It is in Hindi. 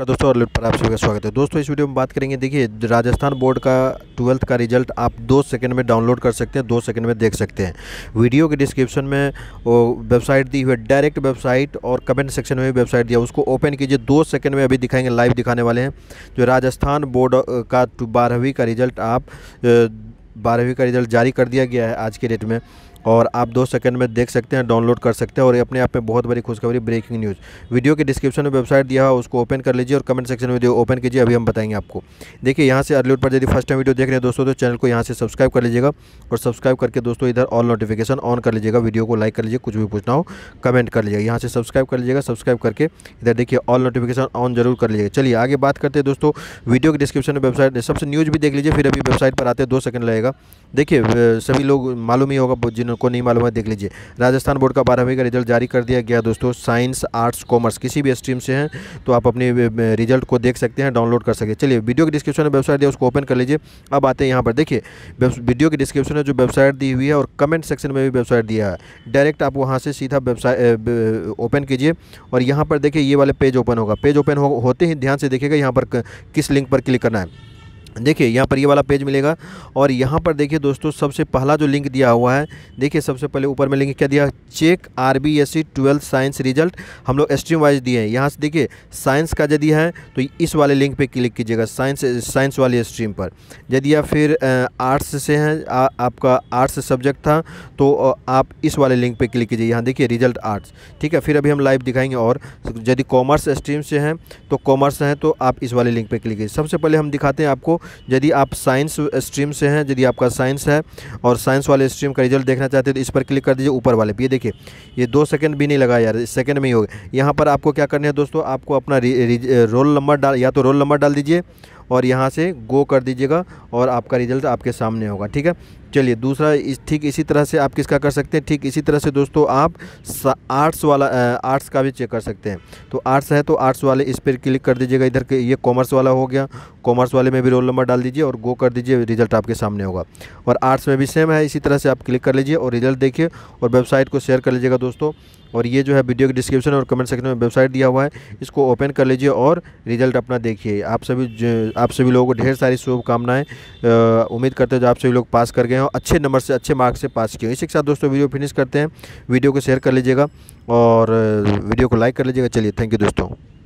नमस्कार दोस्तों और पर आप सभी का स्वागत है दोस्तों इस वीडियो में बात करेंगे देखिए राजस्थान बोर्ड का ट्वेल्थ का रिजल्ट आप दो सेकंड में डाउनलोड कर सकते हैं दो सेकंड में देख सकते हैं वीडियो के डिस्क्रिप्शन में वो वेबसाइट दी हुई है डायरेक्ट वेबसाइट और कमेंट सेक्शन में भी वेबसाइट दिया उसको ओपन कीजिए दो सेकेंड में अभी दिखाएंगे लाइव दिखाने वाले हैं जो राजस्थान बोर्ड का बारहवीं का रिजल्ट आप बारहवीं का रिजल्ट जारी कर दिया गया है आज के डेट में और आप दो सेकंड में देख सकते हैं डाउनलोड कर सकते हैं और ये अपने आप में बहुत बड़ी खुशखबरी ब्रेकिंग न्यूज़ वीडियो के डिस्क्रिप्शन में वेबसाइट दिया है उसको ओपन कर लीजिए और कमेंट सेक्शन में ओपन कीजिए अभी हम बताएंगे आपको देखिए यहाँ से अर्ली पर यदि फर्स्ट टाइम वीडियो देख रहे हैं दोस्तों तो चैनल को यहाँ से सब्सक्राइब कर लीजिएगा और सब्सक्राइब करके दोस्तों इधर ऑल नोटिफिकेशन ऑन कर लीजिएगा वीडियो को लाइक कर लीजिए कुछ भी पूछना हो कमेंट कर लीजिएगा यहाँ से सब्सक्राइब कर लीजिएगा सब्सक्राइब करके इधर देखिए ऑल नोटिफिकेशन ऑन जरूर कर लीजिएगा चलिए आगे बात करते हैं दोस्तों वीडियो के डिस्क्रिप्शन में वेबसाइट सबसे न्यूज़ भी देख लीजिए फिर अभी वेबसाइट पर आते दो सेकंड लगेगा देखिए सभी लोग मालूम ही होगा जिन को नहीं मालूम है देख लीजिए राजस्थान बोर्ड का बारहवीं का रिजल्ट जारी कर दिया गया दोस्तों साइंस आर्ट्स कॉमर्स किसी भी स्ट्रीम से हैं तो आप अपने रिजल्ट को देख सकते हैं डाउनलोड कर सकते हैं चलिए वीडियो की डिस्क्रिप्शन में वेबसाइट दिया उसको ओपन कर लीजिए अब आते हैं यहाँ पर देखिए वीडियो की डिस्क्रिप्शन में जो वेबसाइट दी हुई है और कमेंट सेक्शन में भी वेबसाइट दिया है डायरेक्ट आप वहाँ से सीधा वेबसाइट ओपन कीजिए और यहाँ पर देखिए ये वाले पेज ओपन होगा पेज ओपन होते ही ध्यान से देखिएगा यहाँ पर किस लिंक पर क्लिक करना है देखिए यहाँ पर ये वाला पेज मिलेगा और यहाँ पर देखिए दोस्तों सबसे पहला जो लिंक दिया हुआ है देखिए सबसे पहले ऊपर में लिंक क्या दिया check R B S C twelfth science result हम लोग स्ट्रीम वाइज दिए हैं यहाँ से देखिए साइंस का यदि है तो इस वाले लिंक पे क्लिक कीजिएगा साइंस साइंस वाले स्ट्रीम पर यदि आप फिर आर्ट्स से हैं आपका आर्ट्स सब्जेक्ट था तो आप इस वाले लिंक पर क्लिक कीजिए यहाँ देखिए रिजल्ट आर्ट्स ठीक है फिर अभी हम लाइव दिखाएंगे और यदि कॉमर्स स्ट्रीम से हैं तो कॉमर्स हैं तो आप इस वाले लिंक पर क्लिक कीजिए सबसे पहले हम दिखाते हैं आपको यदि आप साइंस स्ट्रीम से हैं यदि आपका साइंस है और साइंस वाले स्ट्रीम का रिजल्ट देखना चाहते हैं तो इस पर क्लिक कर दीजिए ऊपर वाले पे ये देखिए ये दो सेकंड भी नहीं लगा यार सेकंड में ही हो गए यहाँ पर आपको क्या करना है दोस्तों आपको अपना रोल नंबर डाल या तो रोल नंबर डाल दीजिए और यहाँ से गो कर दीजिएगा और आपका रिजल्ट आपके सामने होगा ठीक है चलिए दूसरा इस ठीक इसी तरह से आप किसका कर सकते हैं ठीक इसी तरह से दोस्तों आप आर्ट्स वाला आर्ट्स का भी चेक कर सकते हैं तो आर्ट्स है तो आर्ट्स वाले इस पर क्लिक कर दीजिएगा इधर के ये कॉमर्स वाला हो गया कॉमर्स वाले में भी रोल नंबर डाल दीजिए और गो कर दीजिए रिजल्ट आपके सामने होगा और आर्ट्स में भी सेम है इसी तरह से आप क्लिक कर लीजिए और रिजल्ट देखिए और वेबसाइट को शेयर कर लीजिएगा दोस्तों और ये जो है वीडियो के डिस्क्रिप्शन और कमेंट सेक्शन में वेबसाइट दिया हुआ है इसको ओपन कर लीजिए और रिजल्ट अपना देखिए आप सभी आप सभी लोगों को ढेर सारी शुभकामनाएँ उम्मीद करते हो जो आप सभी लोग पास कर गए हो अच्छे नंबर से अच्छे मार्क्स से पास किए हो इसी के साथ दोस्तों वीडियो फिनिश करते हैं वीडियो को शेयर कर लीजिएगा और वीडियो को लाइक कर लीजिएगा चलिए थैंक यू दोस्तों